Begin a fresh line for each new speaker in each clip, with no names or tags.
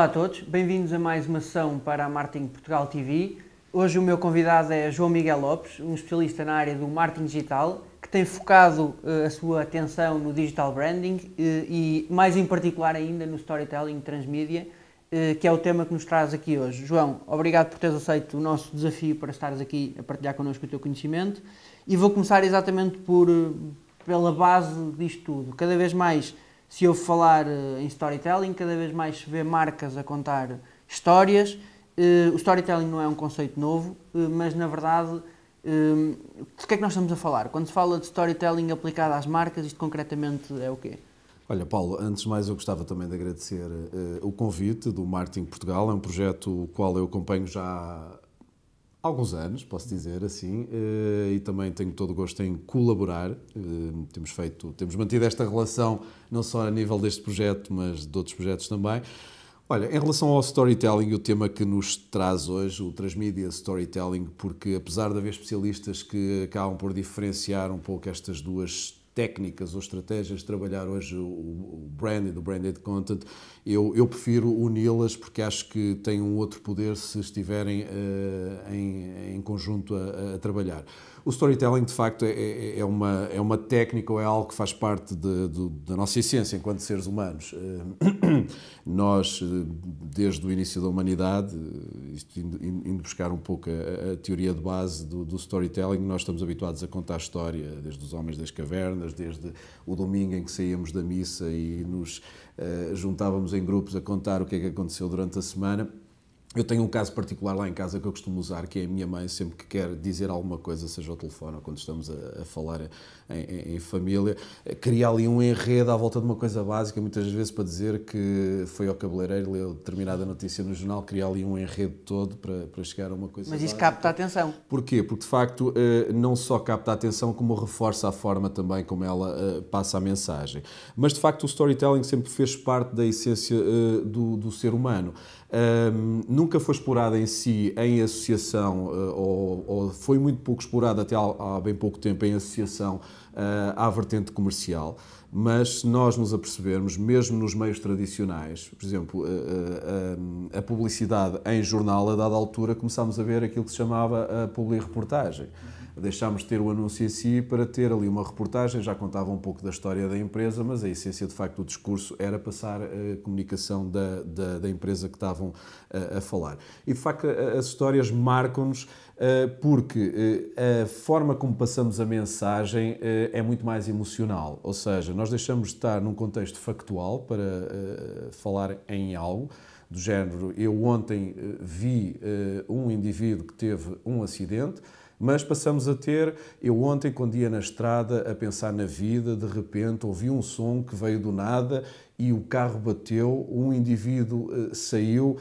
Olá a todos, bem-vindos a mais uma sessão para a Marketing Portugal TV. Hoje o meu convidado é João Miguel Lopes, um especialista na área do marketing digital, que tem focado uh, a sua atenção no digital branding uh, e, mais em particular ainda, no storytelling transmídia, uh, que é o tema que nos traz aqui hoje. João, obrigado por teres aceito o nosso desafio para estares aqui a partilhar connosco o teu conhecimento e vou começar exatamente por, pela base disto tudo. Cada vez mais se eu falar eh, em storytelling, cada vez mais se vê marcas a contar histórias. Eh, o storytelling não é um conceito novo, eh, mas na verdade, de que é que nós estamos a falar? Quando se fala de storytelling aplicado às marcas, isto concretamente é o quê?
Olha, Paulo, antes de mais eu gostava também de agradecer uh, o convite do Marketing Portugal. É um projeto o qual eu acompanho já alguns anos, posso dizer assim, eh, e também tenho todo o gosto em colaborar. Eh, temos feito, temos mantido esta relação não só a nível deste projeto, mas de outros projetos também. Olha, em relação ao storytelling, o tema que nos traz hoje, o transmedia storytelling, porque apesar de haver especialistas que acabam por diferenciar um pouco estas duas técnicas ou estratégias de trabalhar hoje o branded, o branded content, eu, eu prefiro uni-las porque acho que têm um outro poder se estiverem uh, em, em conjunto a, a trabalhar o storytelling, de facto, é, é, é, uma, é uma técnica ou é algo que faz parte de, de, da nossa essência enquanto seres humanos. Eh, nós, eh, desde o início da humanidade, eh, isto indo, indo buscar um pouco a, a teoria de base do, do, storytelling, nós estamos habituados a contar história, desde os homens das cavernas, desde o domingo em que saíamos da missa e nos uh, juntávamos em grupos a contar o que é que aconteceu durante a semana. Eu tenho um caso particular lá em casa que eu costumo usar, que é a minha mãe sempre que quer dizer alguma coisa, seja ao telefone ou quando estamos a, a falar em, em, família, eh, cria ali um enredo à volta de uma coisa básica, muitas vezes para dizer que foi ao cabeleireiro, leu determinada notícia no jornal, cria ali um enredo todo para, para chegar a uma coisa Mas isso básica. capta a atenção. Porquê? Porque, de facto, eh, não só capta a atenção, como reforça a forma também como ela eh, passa a mensagem. Mas, de facto, o storytelling sempre fez parte da essência do, do ser humano. Um, nunca foi explorada em si em associação, uh, ou, ou, foi muito pouco explorada até há, há bem pouco tempo em associação uh, à vertente comercial. Mas se nós nos apercebermos, mesmo nos meios tradicionais, por exemplo, uh, a publicidade em jornal, a dada altura, começámos a ver aquilo que se chamava a publi-reportagem. Deixámos de ter o anúncio em si para ter ali uma reportagem, já contava um pouco da história da empresa, mas a essência de facto do discurso era passar eh, a comunicação da, da, da empresa que estavam a, eh, a falar. E de facto as histórias marcam-nos eh, porque a forma como passamos a mensagem é muito mais emocional, ou seja, nós deixamos de estar num contexto factual para falar em algo do género. Eu ontem eh, vi eh, um indivíduo que teve um acidente, mas passamos a ter. Eu ontem, quando ia na estrada a pensar na vida, de repente ouvi um som que veio do nada e o carro bateu, um indivíduo eh, saiu,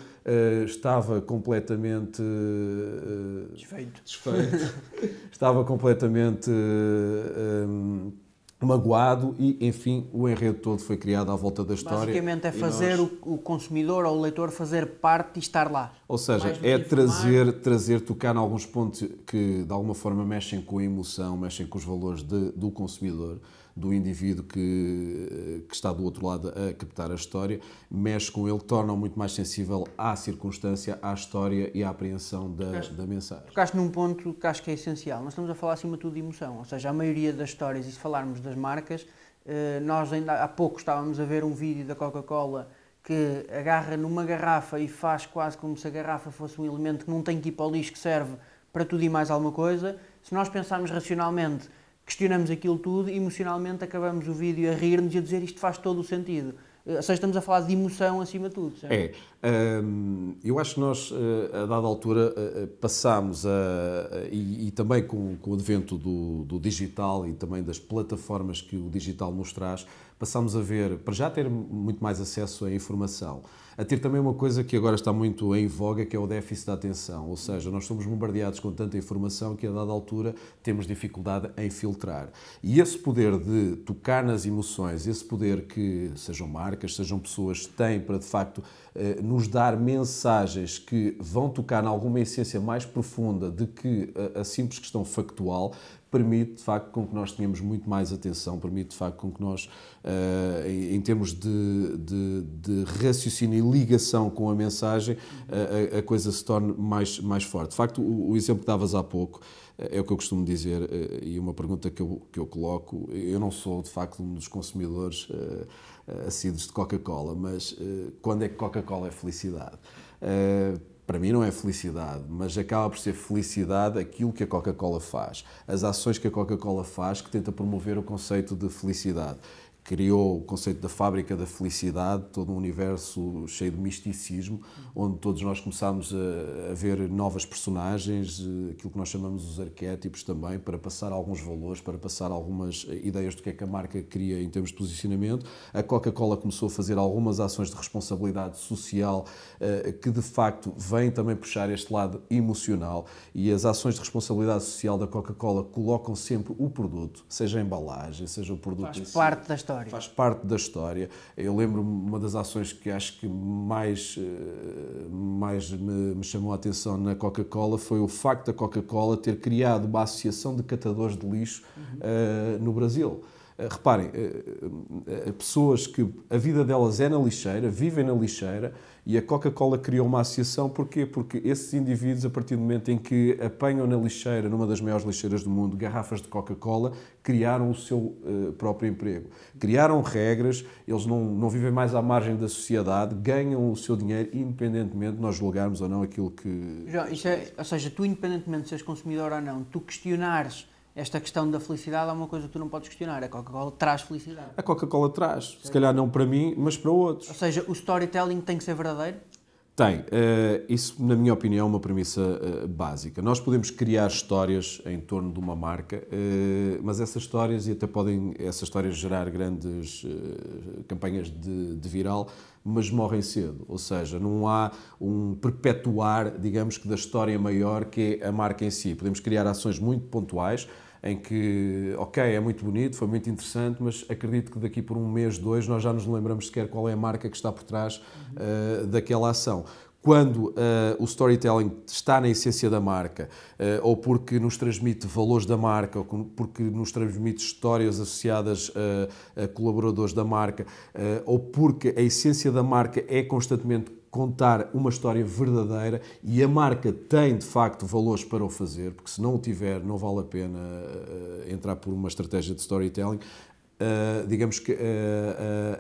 estava completamente. Desfeito. Desfeito. estava completamente magoado e, enfim, o enredo todo foi criado à volta da história. Basicamente é fazer
nós... o consumidor ou o leitor fazer parte e estar lá. Ou seja, é trazer,
trazer, tocar em alguns pontos que de alguma forma mexem com a emoção, mexem com os valores de, do consumidor do indivíduo que, eh, que está do outro lado a captar a história, mexe com ele, torna-o muito mais sensível à circunstância, à história e à apreensão da, tocaste, da mensagem.
Tocaste num ponto que acho que é essencial. Nós estamos a falar acima de tudo de emoção, ou seja, a maioria das histórias, e se falarmos das marcas, eh, nós ainda há pouco estávamos a ver um vídeo da Coca-Cola que agarra numa garrafa e faz quase como se a garrafa fosse um elemento que não tem que ir para o lixo, que serve para tudo e mais alguma coisa. Se nós pensarmos racionalmente, questionamos aquilo tudo, emocionalmente acabamos o vídeo a rir-nos e a dizer isto faz todo o sentido. Eh, ou seja, estamos a falar de emoção acima de tudo. Certo?
É. eu acho que nós, eh, a dada altura, eh, passámos a. E, e também com, com, o advento do, do digital e também das plataformas que o digital nos traz, passamos a ver, para já ter muito mais acesso à informação, a ter também uma coisa que agora está muito em voga, que é o déficit de atenção. Ou seja, nós somos bombardeados com tanta informação que a dada altura temos dificuldade em filtrar. E esse poder de tocar nas emoções, esse poder que sejam marcas, sejam pessoas têm para de facto eh, nos dar mensagens que vão tocar em alguma essência mais profunda de que a simples questão factual, permite de facto com que nós tenhamos muito mais atenção, permite de facto com que nós, eh, em termos de, de, de raciocínio e ligação com a mensagem, eh, a, a, coisa se torne mais, mais forte. De facto, o, o exemplo que davas há pouco eh, é o que eu costumo dizer e uma pergunta que eu, que eu coloco. Eu não sou, de facto, um dos consumidores assíduos de Coca-Cola, mas quando é que Coca-Cola é felicidade? para mim não é felicidade, mas acaba por ser felicidade aquilo que a Coca-Cola faz, as ações que a Coca-Cola faz que tenta promover o conceito de felicidade criou o conceito da fábrica da felicidade, todo um universo cheio de misticismo, onde todos nós começámos a, a, ver novas personagens, eh, aquilo que nós chamamos os arquétipos também, para passar alguns valores, para passar algumas eh, ideias do que é que a marca cria em termos de posicionamento. A Coca-Cola começou a fazer algumas ações de responsabilidade social eh, que de facto vêm também puxar este lado emocional e as ações de responsabilidade social da Coca-Cola colocam sempre o produto, seja a embalagem, seja o produto. Faz parte da história história. Faz parte da história. Eu lembro-me uma das ações que acho que mais, eh, mais me, me chamou a atenção na Coca-Cola foi o facto da Coca-Cola ter criado uma associação de catadores de lixo uhum. uh, no Brasil. Eh, reparem, pessoas que a vida delas é na lixeira, vivem na lixeira, e a Coca-Cola criou uma associação, porquê? Porque esses indivíduos, a partir do momento em que apanham na lixeira, numa das maiores lixeiras do mundo, garrafas de Coca-Cola, criaram o seu uh, próprio emprego. Criaram regras, eles não, não vivem mais à margem da sociedade, ganham o seu dinheiro independentemente de nós julgarmos ou não aquilo que. João,
é, ou seja, tu, independentemente de seres consumidor ou não, tu questionares esta questão da felicidade é uma coisa que tu não podes questionar. A Coca-Cola traz felicidade. A
Coca-Cola traz, Sim. se calhar
não para mim, mas para outros. Ou seja, o storytelling tem que ser verdadeiro?
Tem. Uh, isso, na minha opinião, é uma premissa uh, básica. Nós podemos criar histórias em torno de uma marca, uh, mas essas histórias, e até podem essas histórias gerar grandes campanhas de, de viral, mas morrem cedo. Ou seja, não há um perpetuar, digamos que, da história maior que é a marca em si. Podemos criar ações muito pontuais em que, ok, é muito bonito, foi muito interessante, mas acredito que daqui por um mês, dois, nós já nos lembramos sequer qual é a marca que está por trás uhum. uh, daquela ação quando uh, o storytelling está na essência da marca, uh, ou porque nos transmite valores da marca, ou porque nos transmite histórias associadas a, a colaboradores da marca, uh, ou porque a essência da marca é constantemente contar uma história verdadeira e a marca tem de facto valores para o fazer, porque se não o tiver, não vale a pena uh, entrar por uma estratégia de storytelling. Uh, digamos que uh,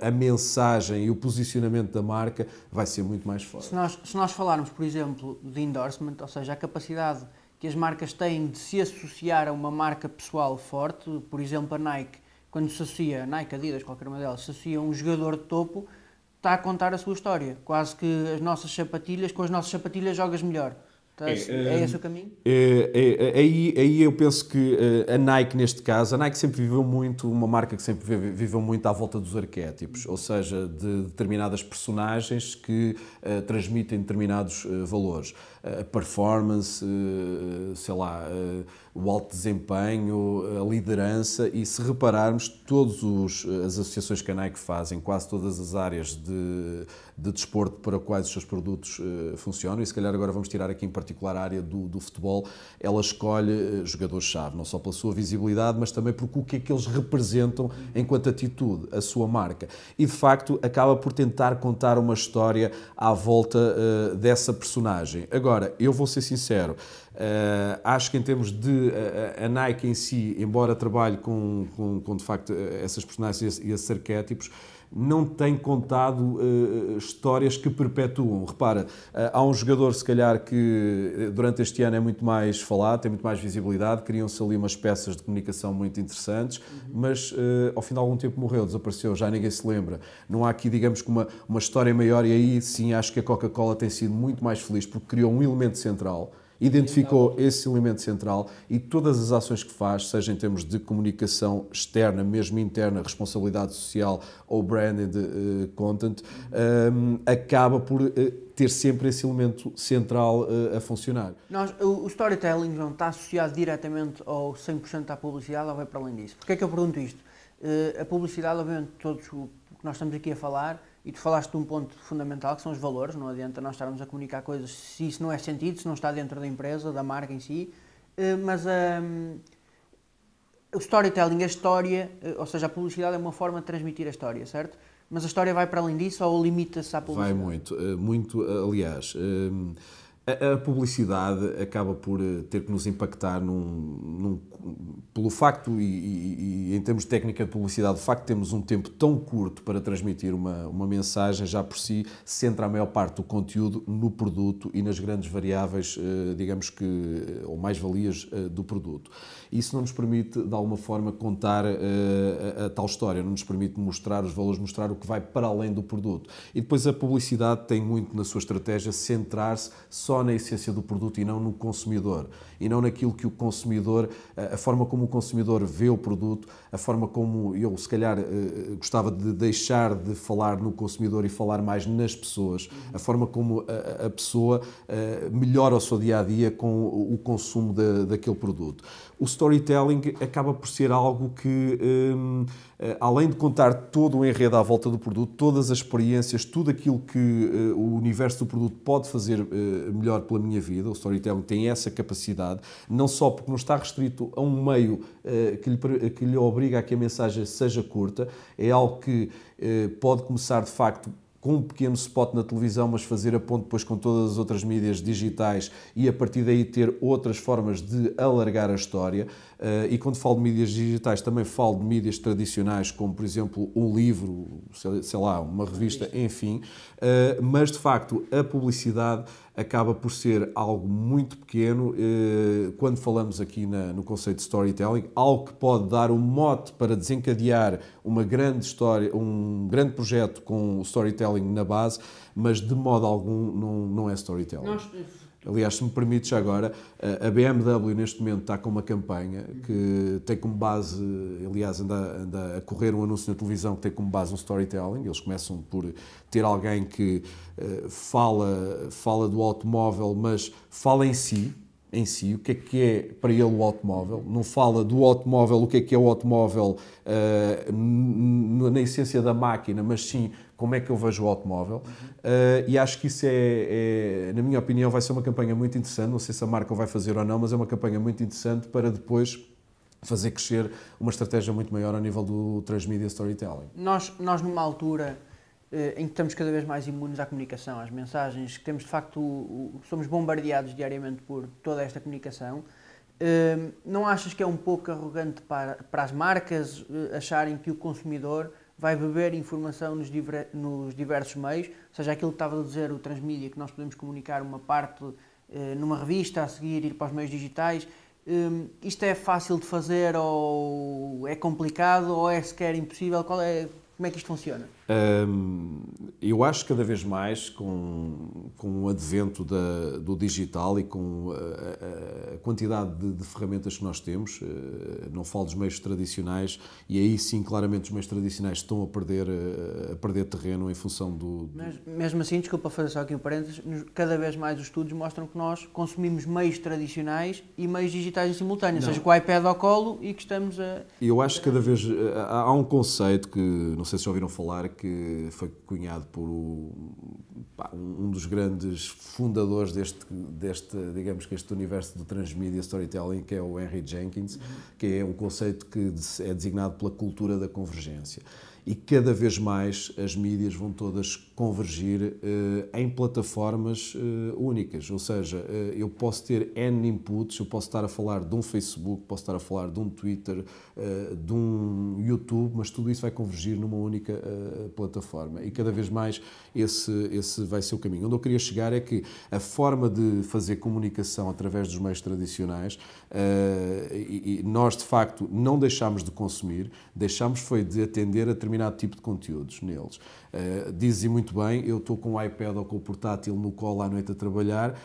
a mensagem e o posicionamento da marca vai ser muito mais forte.
Se nós, se nós falarmos, por exemplo, de endorsement, ou seja, a capacidade que as marcas têm de se associar a uma marca pessoal forte, por exemplo, a Nike, quando se associa, Nike, Adidas, qualquer uma delas, se associa a um jogador de topo, está a contar a sua história. Quase que as nossas sapatilhas, com as nossas sapatilhas jogas melhor. Tá, é, é esse o hum, caminho?
É, é, é, aí, aí eu penso que eh, a Nike, neste caso, a Nike sempre viveu muito, uma marca que sempre viveu muito à volta dos arquétipos, ou seja, de determinadas personagens que uh, transmitem determinados uh, valores a performance, eh, sei lá, eh, o alto desempenho, a liderança e se repararmos, todas as associações a que fazem, quase todas as áreas de, de desporto para quais os seus produtos eh, funcionam, e se calhar agora vamos tirar aqui em particular a área do, do futebol, ela escolhe jogadores-chave, não só pela sua visibilidade, mas também porque o que é que eles representam enquanto atitude, a sua marca. E de facto acaba por tentar contar uma história à volta dessa personagem. Agora, Agora, eu vou ser sincero, uh, acho que em termos de uh, a Nike em si, embora trabalhe com, com, com de facto eh, essas personagens e esses arquétipos, não tem contado uh, histórias que perpetuam. Repara, uh, há um jogador, se calhar, que durante este ano é muito mais falado, tem muito mais visibilidade, criam-se ali umas peças de comunicação muito interessantes, uhum. mas uh, ao final de algum tempo morreu, desapareceu, já ninguém se lembra. Não há aqui, digamos, uma, uma história maior, e aí sim acho que a Coca-Cola tem sido muito mais feliz porque criou um elemento central identificou esse elemento central e todas as ações que faz, seja em termos de comunicação externa, mesmo interna, responsabilidade social ou branded uh, content, um, eh, acaba por uh, ter sempre esse elemento central uh, a funcionar.
Nós, o, o, storytelling não está associado diretamente ao 100% à publicidade, ou vai para além disso? Porquê é que eu pergunto isto? a publicidade, obviamente, todos o que nós estamos aqui a falar, e tu falaste de um ponto fundamental que são os valores, não adianta nós estarmos a comunicar coisas se isso não é sentido, se não está dentro da empresa, da marca em si, eh, mas um, ehm, o storytelling, a história, eh, ou seja, a publicidade é uma forma de transmitir a história, certo? Mas a história vai para além disso ou limita-se à publicidade?
Vai muito, eh, muito, aliás. Um ehm, a, publicidade acaba por eh, ter que nos impactar num, num, pelo facto, e, e, e, em termos de técnica de publicidade, o facto de termos um tempo tão curto para transmitir uma, uma mensagem, já por si, centra a maior parte do conteúdo no produto e nas grandes variáveis, eh, digamos que, ou mais-valias eh, do produto. Isso não nos permite, de alguma forma, contar a, a tal história, não nos permite mostrar os valores, mostrar o que vai para além do produto. E depois a publicidade tem muito na sua estratégia centrar-se só na essência do produto e não no consumidor e não naquilo que o consumidor, a forma como o consumidor vê o produto, a forma como eu, se calhar, eh, eh, gostava de deixar de falar no consumidor e falar mais nas pessoas, a forma como a pessoa eh, melhora o seu dia a dia com o consumo da, daquele produto. O storytelling acaba por ser algo que, ehm, além de contar todo o enredo à volta do produto, todas as experiências, tudo aquilo que o universo do produto pode fazer melhor pela minha vida, o storytelling tem essa capacidade sociedade, não só porque não está restrito a um meio eh, que lhe, que lhe obriga a que a mensagem seja curta, é algo que eh, pode começar de facto com um pequeno spot na televisão, mas fazer a ponte depois com todas as outras mídias digitais e a partir daí ter outras formas de alargar a história. Eh, e quando falo de mídias digitais, também falo de mídias tradicionais, como por exemplo um livro, sei lá, uma revista, enfim. Eh, mas de facto, a publicidade acaba por ser algo muito pequeno eh, quando falamos aqui no conceito de storytelling, algo que pode dar um mote para desencadear uma grande história, um grande projeto com storytelling na base, mas de modo algum não, não é storytelling. Nós Aliás, se me permites agora, a BMW neste momento está com uma campanha que tem como base, aliás, anda, anda a correr um anúncio na televisão que tem como base um storytelling. Eles começam por ter alguém que eh, fala, fala do automóvel, mas fala em si, em si, o que é que é para ele o automóvel, não fala do automóvel, o que é que é o automóvel uh, na essência da máquina, mas sim como é que eu vejo o automóvel. Uh, e acho que isso é, é, na minha opinião, vai ser uma campanha muito interessante. Não sei se a marca vai fazer ou não, mas é uma campanha muito interessante para depois fazer crescer uma estratégia muito maior a nível do transmedia storytelling.
Nós, nós numa altura eh, em que estamos cada vez mais imunes à comunicação, às mensagens, que temos de facto, somos bombardeados diariamente por toda esta comunicação. Ehm, não achas que é um pouco arrogante para, para as marcas eh, acharem que o consumidor vai beber informação nos, diver, nos diversos meios, ou seja, aquilo que estava a dizer o transmídia, que nós podemos comunicar uma parte eh, numa revista, a seguir ir para os meios digitais, um, ehm, isto é fácil de fazer ou é complicado ou é sequer impossível? Qual é, como é que isto funciona?
eu acho cada vez mais, com, com o advento da, do digital e com a, ah, ah, a quantidade de, de, ferramentas que nós temos, ah, não falo dos meios tradicionais, e aí sim, claramente, os meios tradicionais estão a perder, a perder terreno em função do. do...
Mas, mesmo assim, desculpa fazer só aqui um parênteses, cada vez mais os estudos mostram que nós consumimos meios tradicionais e meios digitais em simultâneo, não. ou seja, com o iPad ao colo e que estamos a.
Eu acho que cada vez. Há um conceito que, não sei se já ouviram falar, que foi cunhado por um dos grandes fundadores deste, deste, digamos que este universo do transmedia storytelling, que é o Henry Jenkins, que é um conceito que é designado pela cultura da convergência e cada vez mais as mídias vão todas convergir eh, em plataformas eh, únicas. Ou seja, eh, eu posso ter N inputs, eu posso estar a falar de um Facebook, posso estar a falar de um Twitter, de um YouTube, mas tudo isso vai convergir numa única plataforma. E cada vez mais esse, esse vai ser o caminho. Onde eu queria chegar é que a forma de fazer comunicação através dos meios tradicionais, e, e nós de facto não deixámos de consumir, deixámos foi de atender a determinadas determinado tipo de conteúdos neles. Uh, eh, dizem muito bem, eu estou com o iPad ou com o portátil no colo à noite a trabalhar uh,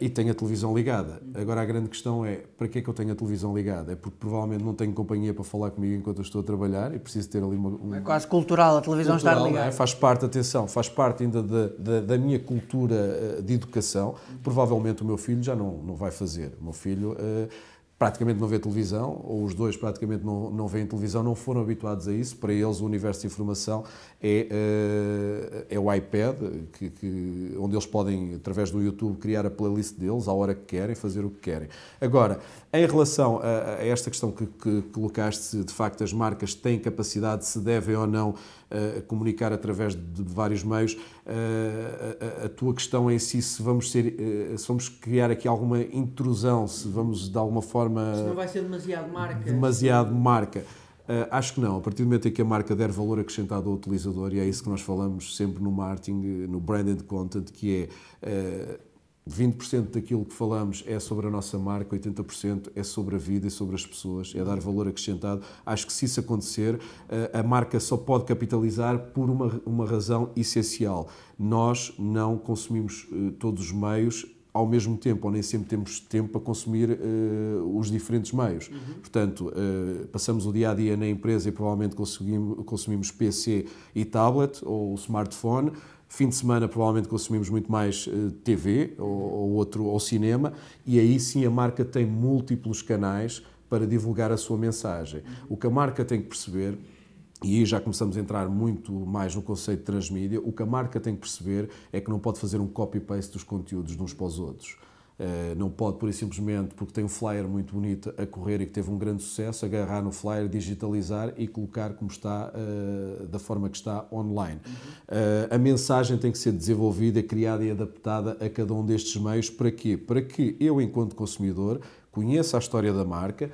e tenho a televisão ligada. Agora a grande questão é, para que é que eu tenho a televisão ligada? É porque provavelmente não tenho companhia para falar comigo enquanto eu estou a trabalhar e preciso ter ali uma... É quase cultural a televisão cultural, estar ligada. É? Faz parte, atenção, faz parte ainda da, da, da minha cultura eh, de educação. Provavelmente o meu filho já não, não vai fazer. O meu filho... Uh, praticamente não vê televisão, ou os dois praticamente não, não veem televisão, não foram habituados a isso. Para eles, o universo de informação é, eh, é o iPad, que, que, onde eles podem, através do YouTube, criar a playlist deles, à hora que querem, fazer o que querem. Agora, em relação a, a esta questão que, que colocaste, de facto, as marcas têm capacidade, se devem ou não a comunicar através de vários meios, a, a, a tua questão em é si, se vamos, ser, eh, se vamos criar aqui alguma intrusão, se vamos de alguma forma. Se não vai ser
demasiado marca. Demasiado
marca. Uh, acho que não. A partir do momento em que a marca der valor acrescentado ao utilizador, e é isso que nós falamos sempre no marketing, no branded content, que é. Uh, 20% daquilo que falamos é sobre a nossa marca, 80% é sobre a vida e sobre as pessoas, é dar valor acrescentado. Acho que se isso acontecer, eh, a marca só pode capitalizar por uma, uma razão essencial. Nós não consumimos eh, todos os meios ao mesmo tempo, ou nem sempre temos tempo para consumir uh, os diferentes meios. Uhum. Portanto, uh, passamos o dia a dia na empresa e provavelmente consumimos PC e tablet ou smartphone Fim de semana, provavelmente, consumimos muito mais eh, TV ou, ou outro, ou cinema, e aí sim a marca tem múltiplos canais para divulgar a sua mensagem. O que a marca tem que perceber e aí já começamos a entrar muito mais no conceito de transmídia. O que a marca tem que perceber é que não pode fazer um copy-paste dos conteúdos de uns para os outros. Eh, não pode, por e simplesmente, porque tem um flyer muito bonito a correr e que teve um grande sucesso, agarrar no flyer, digitalizar e colocar como está, eh, da forma que está online. Uhum. a mensagem tem que ser desenvolvida, criada e adaptada a cada um destes meios. Para quê? Para que eu, enquanto consumidor, conheça a história da marca,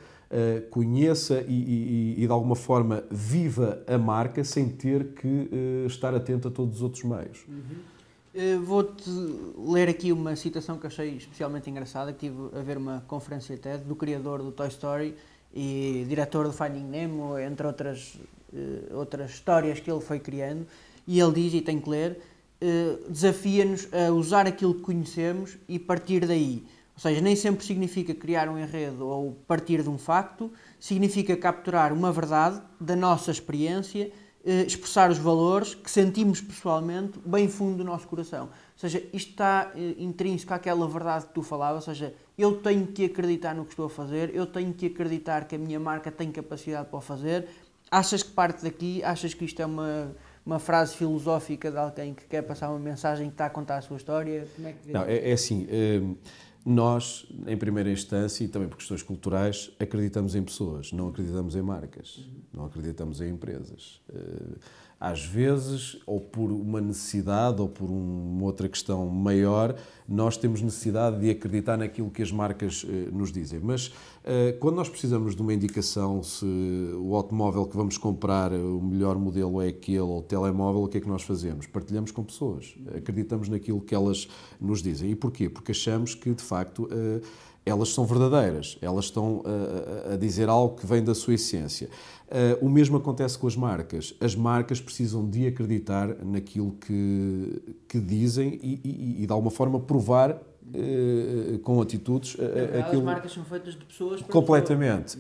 conheça e, e, e, de alguma forma viva a marca sem ter que estar atento a todos os outros meios.
Uhum. Eh, vou-te ler aqui uma citação que achei especialmente engraçada, que tive a ver uma conferência TED do criador do Toy Story e diretor do Finding Nemo, entre outras, eh, outras histórias que ele foi criando, e ele diz, e tem que ler, eh, desafia-nos a usar aquilo que conhecemos e partir daí. Ou seja, nem sempre significa criar um enredo ou partir de um facto, significa capturar uma verdade da nossa experiência eh, expressar os valores que sentimos pessoalmente bem fundo do nosso coração. Ou seja, isto está eh, intrínseco àquela verdade que tu falavas, ou seja, eu tenho que acreditar no que estou a fazer, eu tenho que acreditar que a minha marca tem capacidade para o fazer. Achas que parte daqui, achas que isto é uma, uma frase filosófica de alguém que quer passar uma mensagem que está a contar a sua história? Como é que Não,
é, é assim, eh, nós, em primeira instância, e também por questões culturais, acreditamos em pessoas, não acreditamos em marcas, não acreditamos em empresas. Eh, às vezes, ou por uma necessidade, ou por uma outra questão maior, nós temos necessidade de acreditar naquilo que as marcas eh, nos dizem. Mas eh, quando nós precisamos de uma indicação se o automóvel que vamos comprar, o melhor modelo é aquele, ou o telemóvel, o que é que nós fazemos? Partilhamos com pessoas, acreditamos naquilo que elas nos dizem. E porquê? Porque achamos que, de facto, eh, elas são verdadeiras, elas estão eh, a, dizer algo que vem da sua essência. O mesmo acontece com as marcas. As marcas precisam de acreditar naquilo que, que dizem e, e, e, de alguma forma, provar eh, com atitudes. Eh, eh, aquilo... As marcas são feitas de pessoas. Completamente.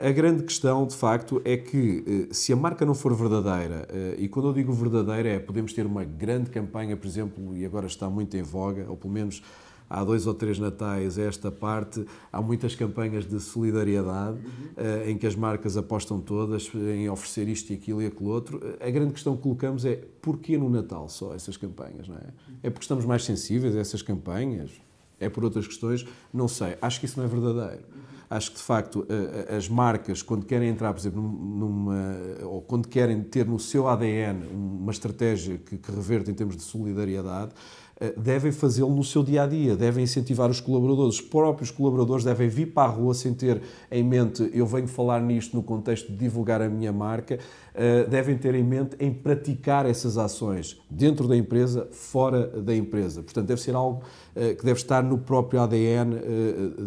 a grande questão, de facto, é que se a marca não for verdadeira, e quando eu digo verdadeira é podemos ter uma grande campanha, por exemplo, e agora está muito em voga, ou pelo menos há dois ou três natais a esta parte, há muitas campanhas de solidariedade uhum. em que as marcas apostam todas em oferecer isto e aquilo e aquilo outro. A grande questão que colocamos é porquê no Natal só essas campanhas, não é? É porque estamos mais sensíveis a essas campanhas? É por outras questões? Não sei. Acho que isso não é verdadeiro acho que de facto eh, eh, as marcas, quando querem entrar, por exemplo, numa. ou quando querem ter no seu ADN uma estratégia que, que reverte em termos de solidariedade, eh, devem fazê-lo no seu dia a dia, devem incentivar os colaboradores. Os próprios colaboradores devem vir para a rua sem ter em mente eu venho falar nisto no contexto de divulgar a minha marca, eh, devem ter em mente em praticar essas ações dentro da empresa, fora da empresa. Portanto, deve ser algo eh, que deve estar no próprio ADN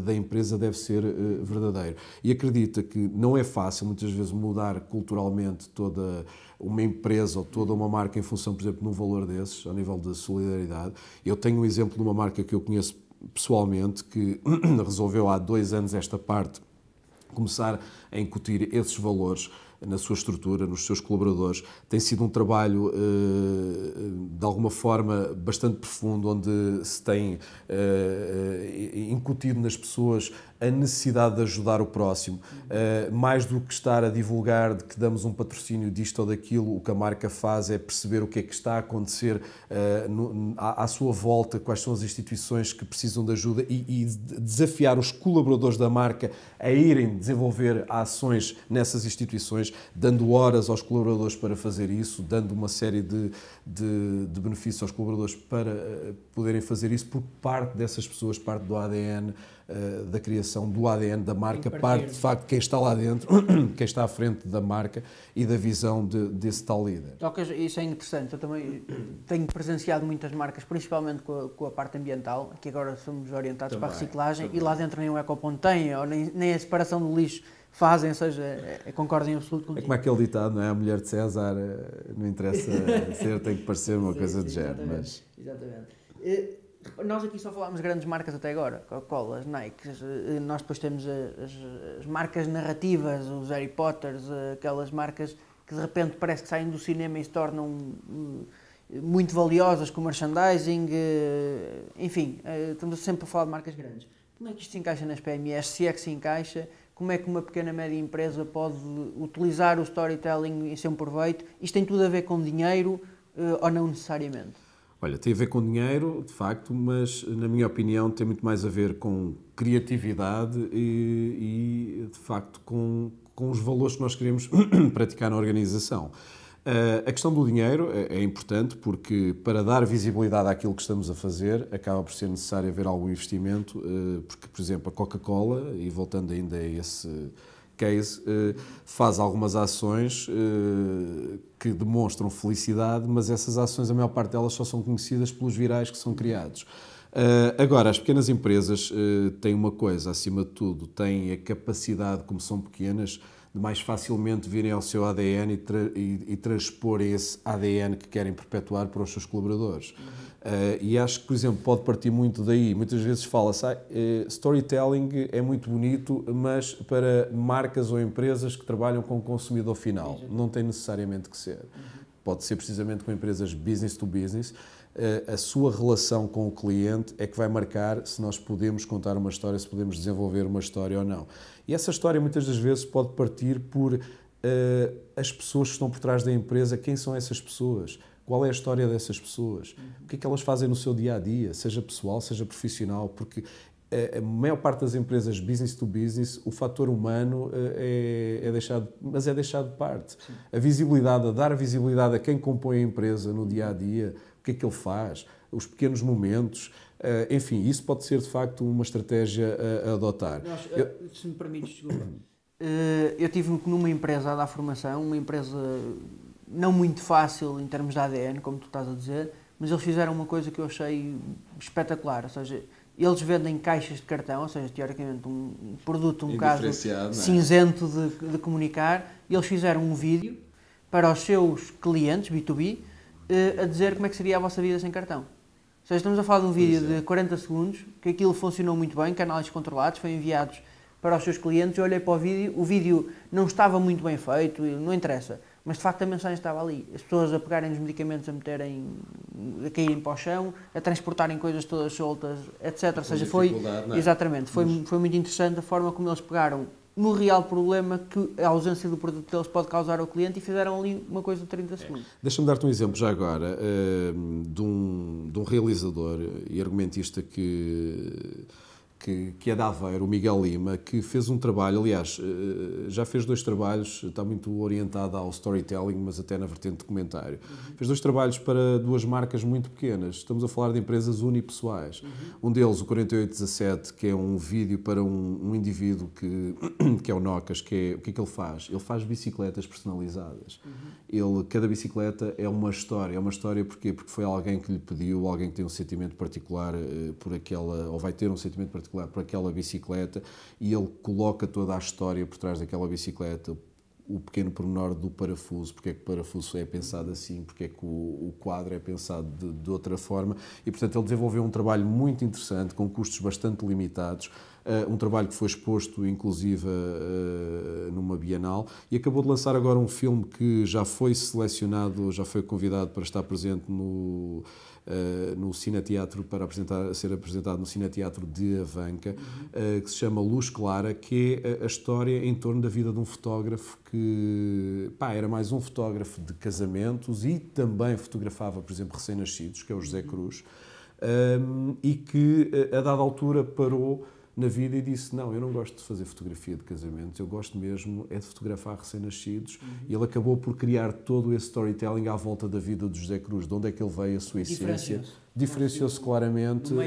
da empresa, deve ser verdadeiro. E acredita que não é fácil muitas vezes mudar culturalmente toda a uma empresa ou toda uma marca em função, por exemplo, de um valor desses, ao nível da solidariedade. Eu tenho um exemplo de uma marca que eu conheço pessoalmente que resolveu há dois anos esta parte começar a incutir esses valores na sua estrutura, nos seus colaboradores. Tem sido um trabalho, eh, de alguma forma, bastante profundo, onde se tem eh, eh, incutido nas pessoas a necessidade de ajudar o próximo. Uh, mais do que estar a divulgar de que damos um patrocínio disto ou daquilo, o que a marca faz é perceber o que é que está a acontecer uh, no, à, à, sua volta, quais são as instituições que precisam de ajuda e, e desafiar os colaboradores da marca a irem desenvolver ações nessas instituições, dando horas aos colaboradores para fazer isso, dando uma série de, de, de benefícios aos colaboradores para eh, poderem fazer isso, por parte dessas pessoas, parte do ADN uh, da criação criação do ADN da marca parte de facto quem está lá dentro, quem está à frente da marca e da visão de, desse tal líder.
Tocas, isso é interessante. Eu também tenho presenciado muitas marcas, principalmente com a, com a parte ambiental, que agora somos orientados também, para a reciclagem também. e lá dentro nem o EcoPont tem, ou nem, nem a separação do lixo fazem, ou seja, é, é, concordo em absoluto É como
aquele ditado, não é? A mulher de César eh, não interessa ser, tem que parecer uma sim, coisa de do género. Mas...
Exatamente. E nós aqui só falámos grandes marcas até agora, Coca-Cola, Nike, eh, nós depois temos eh, as, as, marcas narrativas, os Harry Potters, eh, aquelas marcas que de repente parece que saem do cinema e se tornam hum, muito valiosas com merchandising, enfim, estamos sempre a falar de marcas grandes. Como é que isto se encaixa nas PMEs? Se é que se encaixa, como é que uma pequena média empresa pode utilizar o storytelling em seu proveito? Isto tem tudo a ver com dinheiro ou não necessariamente?
Olha, tem a ver com dinheiro, de facto, mas na minha opinião tem muito mais a ver com criatividade e, e de facto, com, com os valores que nós queremos praticar na organização. Eh, a questão do dinheiro é, é importante porque, para dar visibilidade àquilo que estamos a fazer, acaba por ser necessário haver algum investimento, eh, porque, por exemplo, a Coca-Cola, e voltando ainda a esse Case eh, faz algumas ações eh, que demonstram felicidade, mas essas ações, a maior parte delas, só são conhecidas pelos virais que são criados. Uh, agora, as pequenas empresas uh, têm uma coisa, acima de tudo, têm a capacidade, como são pequenas, de mais facilmente virem ao seu ADN e, tra e, e transpor esse ADN que querem perpetuar para os seus colaboradores. Uhum. Uh, e acho que, por exemplo, pode partir muito daí. Muitas vezes fala-se, ah, storytelling é muito bonito, mas para marcas ou empresas que trabalham com o consumidor final, não tem necessariamente que ser. Uhum. Pode ser precisamente com empresas business to business. Uh, a sua relação com o cliente é que vai marcar se nós podemos contar uma história, se podemos desenvolver uma história ou não. E essa história muitas das vezes pode partir por uh, as pessoas que estão por trás da empresa, quem são essas pessoas? qual é a história dessas pessoas, o que é que elas fazem no seu dia a dia, seja pessoal, seja profissional, porque eh, a maior parte das empresas business to business, o fator humano eh, é, é deixado, mas é deixado de parte. Sim. A visibilidade, a dar visibilidade a quem compõe a empresa no dia a dia, o que é que ele faz, os pequenos momentos, eh, enfim, isso pode ser de facto uma estratégia a, adotar. eu,
se me permites, desculpa. eu tive numa empresa a dar formação, uma empresa não muito fácil em termos de ADN, como tu estás a dizer, mas eles fizeram uma coisa que eu achei espetacular, ou seja, eles vendem caixas de cartão, ou seja, teoricamente um produto um bocado é? cinzento de, de, comunicar, e eles fizeram um vídeo para os seus clientes, B2B, eh, a dizer como é que seria a vossa vida sem cartão. Ou seja, estamos a falar de um vídeo é. de 40 segundos, que aquilo funcionou muito bem, canais controlados, foi enviados para os seus clientes, eu olhei para o vídeo, o vídeo não estava muito bem feito, não interessa. Mas de facto a mensagem estava ali. As pessoas a pegarem os medicamentos, a meterem, a caírem para o chão, a transportarem coisas todas soltas, etc. Ou seja, foi. É? Exatamente, foi, Mas... foi muito interessante a forma como eles pegaram no real problema que a ausência do produto deles pode causar ao cliente e fizeram ali uma coisa de 30 é. segundos. É.
Deixa-me dar-te um exemplo já agora eh, de um, de um realizador e argumentista que que, que é da Aveiro, o Miguel Lima, que fez um trabalho, aliás, eh, já fez dois trabalhos, está muito orientado ao storytelling, mas até na vertente documentário. Uhum. Fez dois trabalhos para duas marcas muito pequenas. Estamos a falar de empresas unipessoais. Uhum. Um deles, o 4817, que é um vídeo para um, um indivíduo que, que é o Nocas, que é, o que é que ele faz? Ele faz bicicletas personalizadas. Uhum. Ele, cada bicicleta é uma história. É uma história porquê? Porque foi alguém que lhe pediu, alguém que tem um sentimento particular eh, por aquela, ou vai ter um sentimento particular particular aquela bicicleta e ele coloca toda a história por trás daquela bicicleta, o pequeno pormenor do parafuso, porque é que o parafuso é pensado assim, porque é que o, o quadro é pensado de, de, outra forma. E, portanto, ele desenvolveu um trabalho muito interessante, com custos bastante limitados, uh, um trabalho que foi exposto, inclusive, uh, numa Bienal, e acabou de lançar agora um filme que já foi selecionado, já foi convidado para estar presente no, eh, no Cineteatro, para apresentar, ser apresentado no Cineteatro de Avanca, uhum. Eh, que se chama Luz Clara, que é a história em torno da vida de um fotógrafo que pá, era mais um fotógrafo de casamentos e também fotografava, por exemplo, recém-nascidos, que é o José uhum. Cruz, um, ehm, e que eh, a dada altura parou na vida e disse: Não, eu não gosto de fazer fotografia de casamentos, eu gosto mesmo é de fotografar recém-nascidos. Uhum. E ele acabou por criar todo esse storytelling à volta da vida do José Cruz, de onde é que ele veio, a sua essência. Diferenciou-se claramente uh,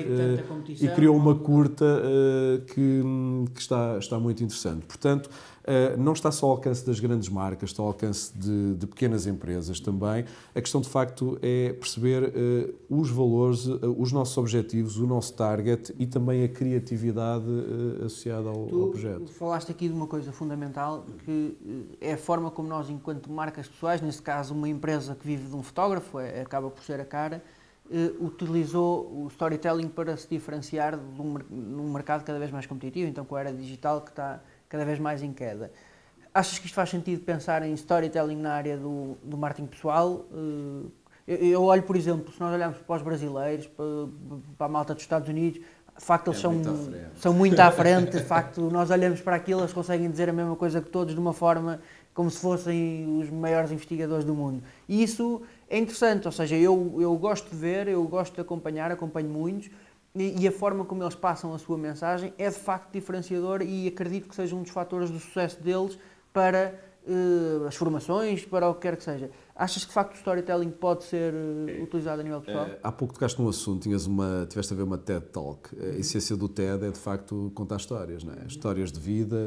e criou uma é? curta uh, que, que está, está muito interessante. Portanto, eh, não está só ao alcance das grandes marcas, está ao alcance de, de pequenas empresas também. A questão, de facto, é perceber eh, os valores, eh, os nossos objetivos, o nosso target e também a criatividade associada ao, tu ao projeto.
falaste aqui de uma coisa fundamental, que é a forma como nós, enquanto marcas pessoais, nesse caso uma empresa que vive de um fotógrafo, é, acaba por ser a cara, utilizou o storytelling para se diferenciar num mercado cada vez mais competitivo, então com a era digital que está cada vez mais em queda. Achas que isto faz sentido pensar em storytelling na área do, do marketing pessoal? Eh, eu, eu olho, por exemplo, se nós olharmos para os brasileiros, para, para a malta dos Estados Unidos, de facto eles é são, muito são muito à frente, de facto nós olhamos para aquilo, eles conseguem dizer a mesma coisa que todos de uma forma como se fossem os maiores investigadores do mundo. E isso é interessante, ou seja, eu, eu gosto de ver, eu gosto de acompanhar, acompanho muitos, e, a forma como eles passam a sua mensagem é de facto diferenciador e acredito que seja um dos fatores do sucesso deles para uh, as formações, para o que quer que seja. Achas que de facto o storytelling pode ser uh, utilizado a nível pessoal? É,
há pouco tocaste num assunto, tinhas uma, tiveste a ver uma TED Talk. A uhum. essência do TED é de facto contar histórias, não é? Histórias de vida,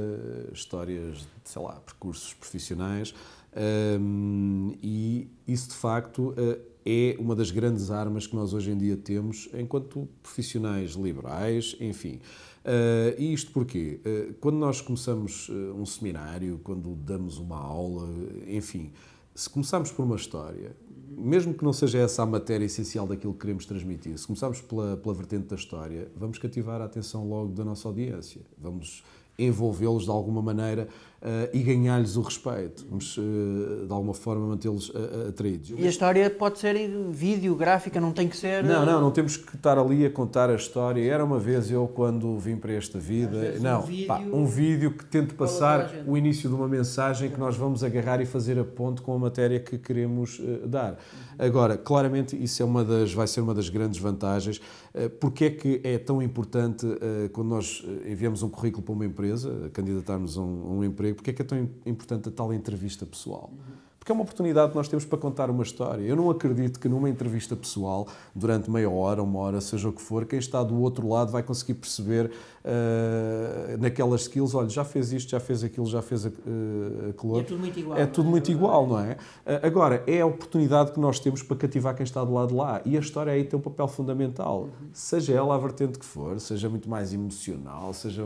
histórias de, sei lá, percursos profissionais. Um, ehm, e isso de facto uh, é uma das grandes armas que nós hoje em dia temos enquanto profissionais liberais, enfim. Uh, e isto porquê? Uh, quando nós começamos uh, um seminário, quando damos uma aula, enfim, se começarmos por uma história, mesmo que não seja essa a matéria essencial daquilo que queremos transmitir, se começarmos pela, pela vertente da história, vamos cativar a atenção logo da nossa audiência. Vamos envolvê-los de alguma maneira uh, e ganhar-lhes o respeito, vamos uh, eh, de alguma forma mantê-los uh, atraídos. E a história
pode ser vídeo, gráfica, não tem que ser. Não, não, não
temos que estar ali a contar a história. Era uma vez eu, quando vim para esta vida, não, um vídeo, pá, um vídeo que tente passar o início de uma mensagem que nós vamos agarrar e fazer a ponte com a matéria que queremos dar. Agora, claramente, isso é uma das, vai ser uma das grandes vantagens. Uh, porque é que é tão importante quando nós enviamos um currículo para uma empresa? empresa, candidatarmos a um, um emprego, porque é que é tão importante a tal entrevista pessoal? Porque é uma oportunidade que nós temos para contar uma história. Eu não acredito que numa entrevista pessoal, durante meia hora, uma hora, seja o que for, quem está do outro lado vai conseguir perceber ah, naquelas skills, olha, já fez isto, já fez aquilo, já fez aquilo. Ah, é tudo muito igual. É, é tudo muito igual, não é? Ah, agora, é a oportunidade que nós temos para cativar quem está do lado de lá. E a história aí tem um papel fundamental, uhum. seja ela a vertente que for, seja muito mais emocional, seja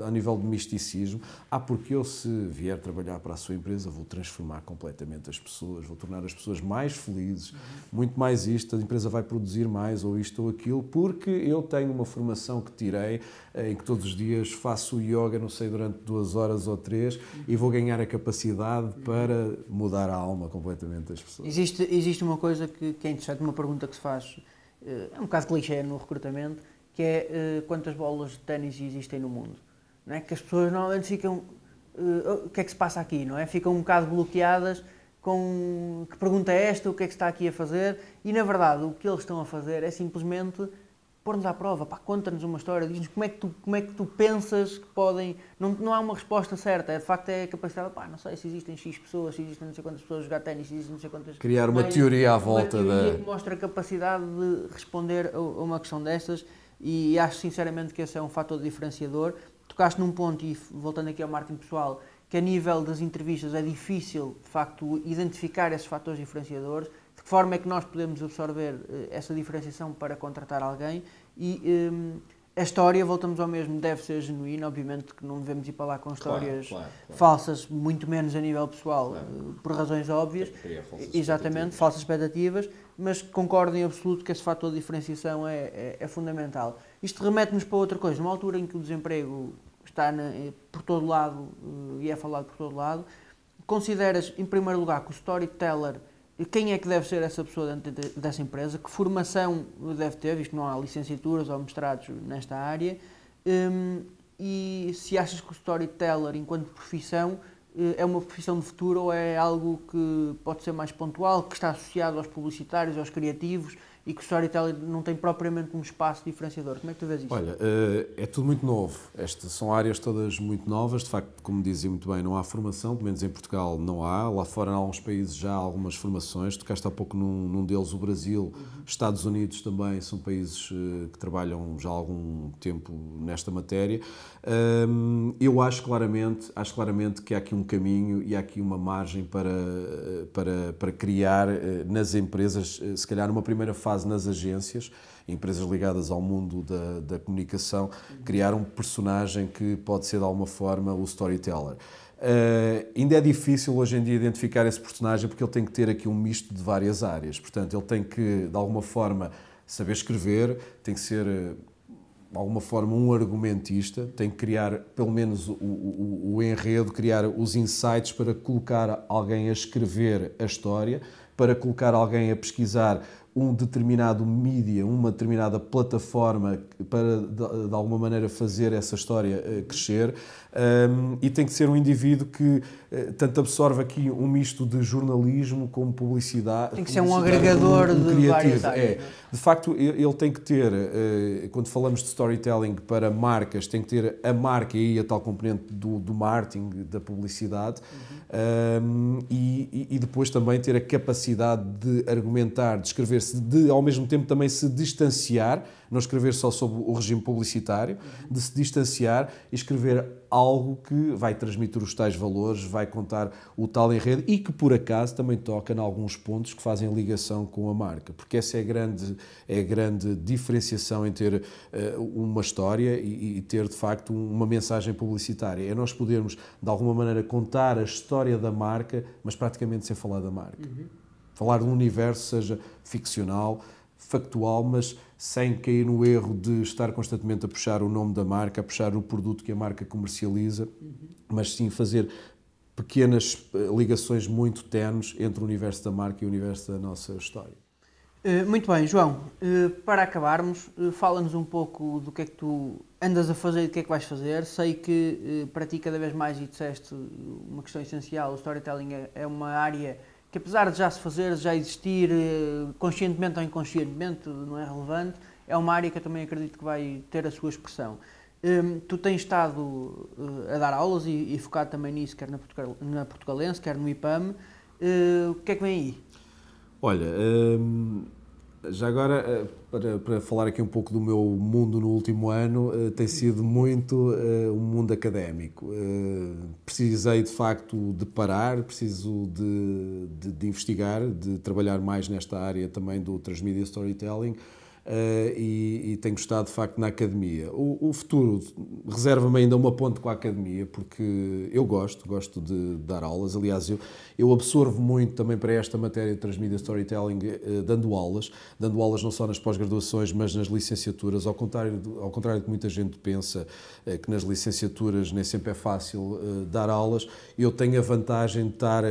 a nível de misticismo. Ah, porque eu, se vier trabalhar para a sua empresa, vou transformar completamente as pessoas, vou tornar as pessoas mais felizes, uhum. muito mais isto, a empresa vai produzir mais, ou isto ou aquilo, porque eu tenho uma formação que tirei eh, em que todos os dias faço yoga, não sei, durante duas horas ou três, e vou ganhar a capacidade para mudar a alma completamente das pessoas.
Existe, existe uma coisa que, que é interessante, uma pergunta que se faz, eh, é um bocado clichê no recrutamento, que é eh, quantas bolas de ténis existem no mundo. Não é? Que as pessoas normalmente ficam. o que é que se passa aqui, não é? Ficam um bocado bloqueadas com que pergunta é esta, o que é que está aqui a fazer, e na verdade o que eles estão a fazer é simplesmente pôr-nos à prova, pá, conta-nos uma história, diz-nos como, é que tu, como é que tu pensas que podem. Não, não há uma resposta certa, é, de facto é a capacidade, pá, não sei se existem X pessoas, se existem não sei quantas pessoas a jogar ténis, se existem não sei quantas. Criar uma mas, teoria à volta uma teoria da. que mostra a capacidade de responder a, a uma questão destas e acho sinceramente que esse é um fator diferenciador. Tocaste num ponto, e voltando aqui ao marketing pessoal, que a nível das entrevistas é difícil, de facto, identificar esses fatores diferenciadores de forma é que nós podemos absorver eh, essa diferenciação para contratar alguém e um, ehm, a história, voltamos ao mesmo, deve ser genuína, obviamente que não devemos ir para lá com histórias claro, claro, claro. falsas, muito menos a nível pessoal, eh, por razões óbvias, exatamente, falsas expectativas, mas concordo em absoluto que esse fator de diferenciação é, é, é fundamental. Isto remete-nos para outra coisa, numa altura em que o desemprego está na, eh, por todo lado e é falado por todo lado, consideras, em primeiro lugar, que o storyteller quem é que deve ser essa pessoa dentro de, dessa empresa, que formação deve ter, visto que não há licenciaturas ou mestrados nesta área, um, e se achas que o storyteller, enquanto profissão, eh, é uma profissão de futuro ou é algo que pode ser mais pontual, que está associado aos publicitários, aos criativos, e que o storytelling não tem propriamente um espaço diferenciador. Como é que tu vês isso? Olha,
eh, é tudo muito novo. Estas são áreas todas muito novas. De facto, como dizia muito bem, não há formação, pelo menos em Portugal não há. Lá fora, em alguns países, já há algumas formações. Tocaste há pouco num, num deles, o Brasil. Uhum. Estados Unidos também são países eh, que trabalham já há algum tempo nesta matéria. Eu acho claramente, acho claramente que há aqui um caminho e há aqui uma margem para, eh, para, para criar nas empresas, se calhar, numa primeira fase base nas agências, empresas ligadas ao mundo da, da comunicação, criar um personagem que pode ser de alguma forma o storyteller. Uh, ainda é difícil hoje em dia identificar esse personagem porque ele tem que ter aqui um misto de várias áreas. Portanto, ele tem que, de alguma forma, saber escrever, tem que ser, eh, de alguma forma, um argumentista, tem que criar, pelo menos, o, o, o enredo, criar os insights para colocar alguém a escrever a história, para colocar alguém a pesquisar um determinado mídia, uma determinada plataforma para, de, de, alguma maneira, fazer essa história eh, crescer. Um, e tem que ser um indivíduo que eh, tanto absorve aqui um misto de jornalismo como publicidade. Tem que ser um agregador um, um de criativo. É. é. De facto, ele tem que ter, eh, quando falamos de storytelling para marcas, tem que ter a marca e a tal componente do, do marketing, da publicidade. Uhum. Um, e, e, depois também ter a capacidade de argumentar, de escrever-se, de ao mesmo tempo também se distanciar não escrever só sobre o regime publicitário, de se distanciar e escrever algo que vai transmitir os tais valores, vai contar o tal enredo e que por acaso também toca em alguns pontos que fazem ligação com a marca, porque essa é a grande, é a grande diferenciação em ter uh, uma história e, e, ter de facto uma mensagem publicitária. É nós podermos de alguma maneira contar a história da marca, mas praticamente sem falar da marca. Uhum. Falar de um universo, seja ficcional, factual, mas sem cair no erro de estar constantemente a puxar o nome da marca, a puxar o produto que a marca comercializa, mas sim fazer pequenas eh, ligações muito ternos entre o universo da marca e o universo da nossa história.
Eh, muito bem, João, eh, para acabarmos, fala-nos um pouco do que é que tu andas a fazer e do que é que vais fazer. Sei que para ti, cada vez mais, e disseste uma questão essencial: o storytelling é, é uma área que apesar de já se fazer, já existir, eh, conscientemente ou inconscientemente, não é relevante, é uma área que eu também acredito que vai ter a sua expressão. Hum, tu tens estado uh, a dar aulas e, e focado também nisso, quer na, Portugal, na Portugalense, quer no IPAM. Uh, eh, o que é que vem aí?
Olha, hum, já agora, eh, para, para falar aqui um pouco do meu mundo no último ano, eh, tem sido muito eh, um mundo académico. Precisei, de facto, de parar, preciso de, de, de investigar, de trabalhar mais nesta área também do transmedia storytelling eh, e, e tenho estado de facto na academia. O, o futuro reserva-me ainda uma ponte com a academia, porque eu gosto, gosto de dar aulas. Aliás, eu, eu absorvo muito também para esta matéria de transmídia storytelling, eh, dando aulas, dando aulas não só nas pós-graduações, mas nas licenciaturas, ao contrário, ao contrário do que muita gente pensa, eh, que nas licenciaturas nem sempre é fácil dar aulas, eu tenho a vantagem de estar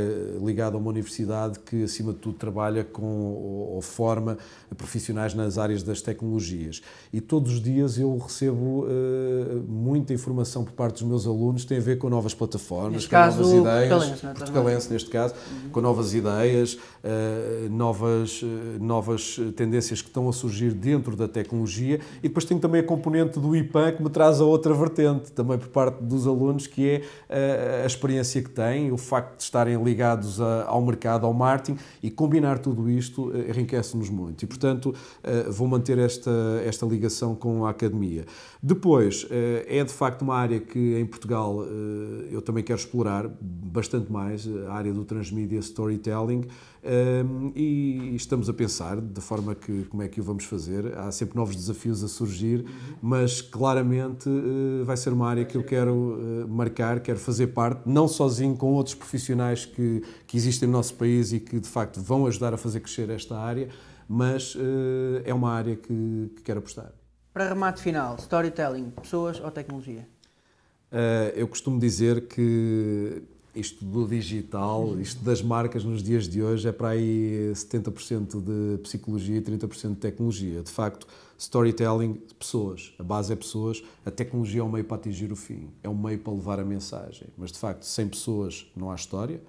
ligado a uma universidade que, acima de tudo, trabalha com ou, ou forma profissionais nas áreas das tecnologias. E todos os dias eu recebo uh, muita informação por parte dos meus alunos, tem a ver com novas plataformas, neste com caso, novas ideias. É? Portugalense, neste caso, uhum. com novas ideias, uh, novas, uh, novas tendências que estão a surgir dentro da tecnologia. E depois tem também a componente do IPAN que me traz a outra vertente, também por parte dos alunos, que é a experiência que têm, o facto de estarem ligados a, ao mercado, ao marketing, e combinar tudo isto enriquece-nos muito. E, portanto, vou manter esta, esta ligação com a academia. Depois, eh, é de facto uma área que em Portugal eh, eu também quero explorar bastante mais, a área do transmedia storytelling, eh, e estamos a pensar de forma que como é que o vamos fazer. Há sempre novos desafios a surgir, mas claramente vai ser uma área que eu quero marcar, quero fazer parte, não sozinho, com outros profissionais que, que existem no nosso país e que de facto vão ajudar a fazer crescer esta área mas uh, é uma área que, que quero apostar.
Para remate final, storytelling, pessoas ou tecnologia?
Uh, eu costumo dizer que isto do digital, isto das marcas nos dias de hoje, é para aí 70% de psicologia e 30% de tecnologia. De facto, storytelling, pessoas. A base é pessoas. A tecnologia é um meio para atingir o fim, é um meio para levar a mensagem. Mas, de facto, sem pessoas não há história.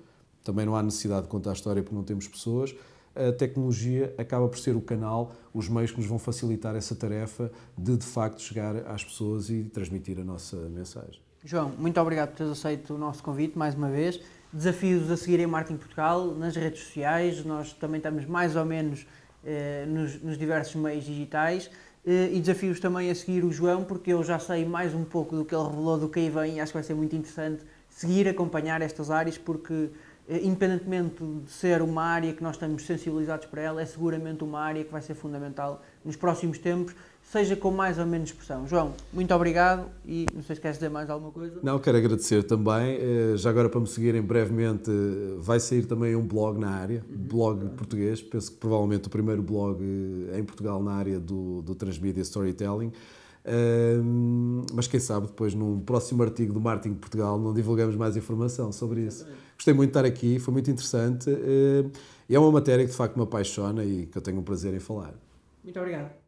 Também não há necessidade de contar a história porque não temos pessoas a tecnologia acaba por ser o canal, os meios que nos vão facilitar essa tarefa de, de facto, chegar às pessoas e transmitir a nossa mensagem.
João, muito obrigado por teres aceito o nosso convite mais uma vez. Desafios a seguir em Marketing Portugal, nas redes sociais, nós também estamos mais ou menos eh, nos, nos, diversos meios digitais. Eh, e desafios também a seguir o João, porque eu já sei mais um pouco do que ele revelou do que aí vem e acho que vai ser muito interessante seguir, acompanhar estas áreas, porque eh, independentemente de ser uma área que nós estamos sensibilizados para ela, é seguramente uma área que vai ser fundamental nos próximos tempos, seja com mais ou menos pressão. João, muito obrigado e não sei se queres dizer mais alguma coisa.
Não, quero agradecer também. Eh, já agora para me seguirem brevemente, eh, vai sair também um blog na área, uhum, blog claro. português, penso que provavelmente o primeiro blog em Portugal na área do, do Transmedia Storytelling mas quem sabe depois num próximo artigo do Marketing Portugal não divulgamos mais informação sobre isso. Gostei muito de estar aqui, foi muito interessante. E é uma matéria que de facto me apaixona e que eu tenho um prazer em falar.
Muito obrigado.